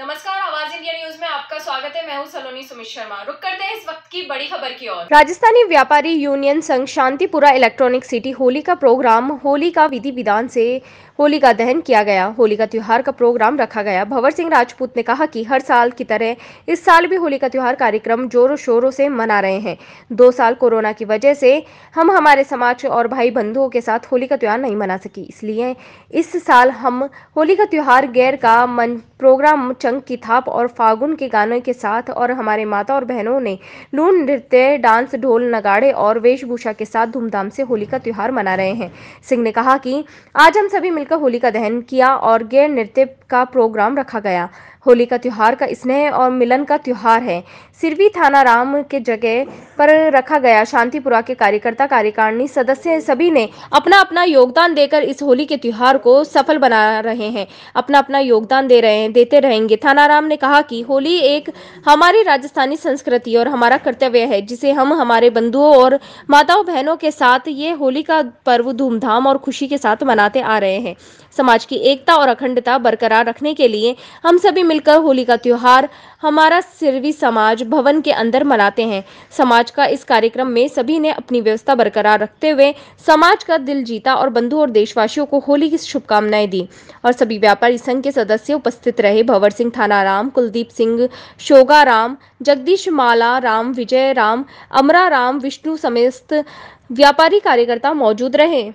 नमस्कार आवाज India news में आपका स्वागत है मैं हूं सलोनी सुमित शर्मा रुक करते हैं इस वक्त की बड़ी खबर की ओर राजस्थानी व्यापारी यूनियन संघ शांतिपुरा इलेक्ट्रॉनिक सिटी होली का प्रोग्राम होली का विधि विधान से होली का दहन किया गया होली का त्यौहार का प्रोग्राम रखा गया भंवर सिंह राजपूत ने कहा कि हर साल की तरह इस साल भी होली का त्यौहार कार्यक्रम जोरों शोरों से मना रहे हैं दो साल कोरोना की वजह से हम हमारे समाज और भाई बंधुओं के साथ होली का त्यौहार नहीं मना सकी इसलिए इस साल हम होली का त्यौहार गैर का मन प्रोग्राम चंग की थाप और फागुन के गानों के साथ और हमारे माता और बहनों ने लून नृत्य डांस ढोल नगाड़े और वेशभूषा के साथ धूमधाम से होली का त्यौहार मना रहे हैं सिंह ने कहा कि आज हम सभी मिलकर होली का दहन किया और गैर नृत्य का प्रोग्राम रखा गया होली का त्यौहार का स्नेह और मिलन का त्यौहार है सिरवी थाना राम के जगह पर रखा गया शांतिपुरा के कार्यकर्ता कार्यकारिणी सदस्य सभी ने अपना अपना योगदान देकर इस होली के त्यौहार को सफल बना रहे हैं अपना अपना योगदान दे रहे हैं देते रहेंगे राम ने कहा कि होली एक हमारी राजस्थानी संस्कृति और हमारा कर्तव्य है जिसे हम हमारे बंधुओं और माताओं बहनों के साथ ये होली का पर्व धूमधाम और खुशी के साथ मनाते आ रहे हैं समाज की एकता और अखंडता बरकरार रखने के लिए हम सभी मिलकर होली का त्यौहार हमारा सिरवी समाज भवन के अंदर मनाते हैं समाज का इस कार्यक्रम में सभी ने अपनी व्यवस्था बरकरार रखते हुए समाज का दिल जीता और बंधु और देशवासियों को होली की शुभकामनाएं दी और सभी व्यापारी संघ के सदस्य उपस्थित रहे भंवर सिंह थाना राम कुलदीप सिंह शोगा राम जगदीश माला राम विजय राम अमरा राम विष्णु समेत व्यापारी कार्यकर्ता मौजूद रहे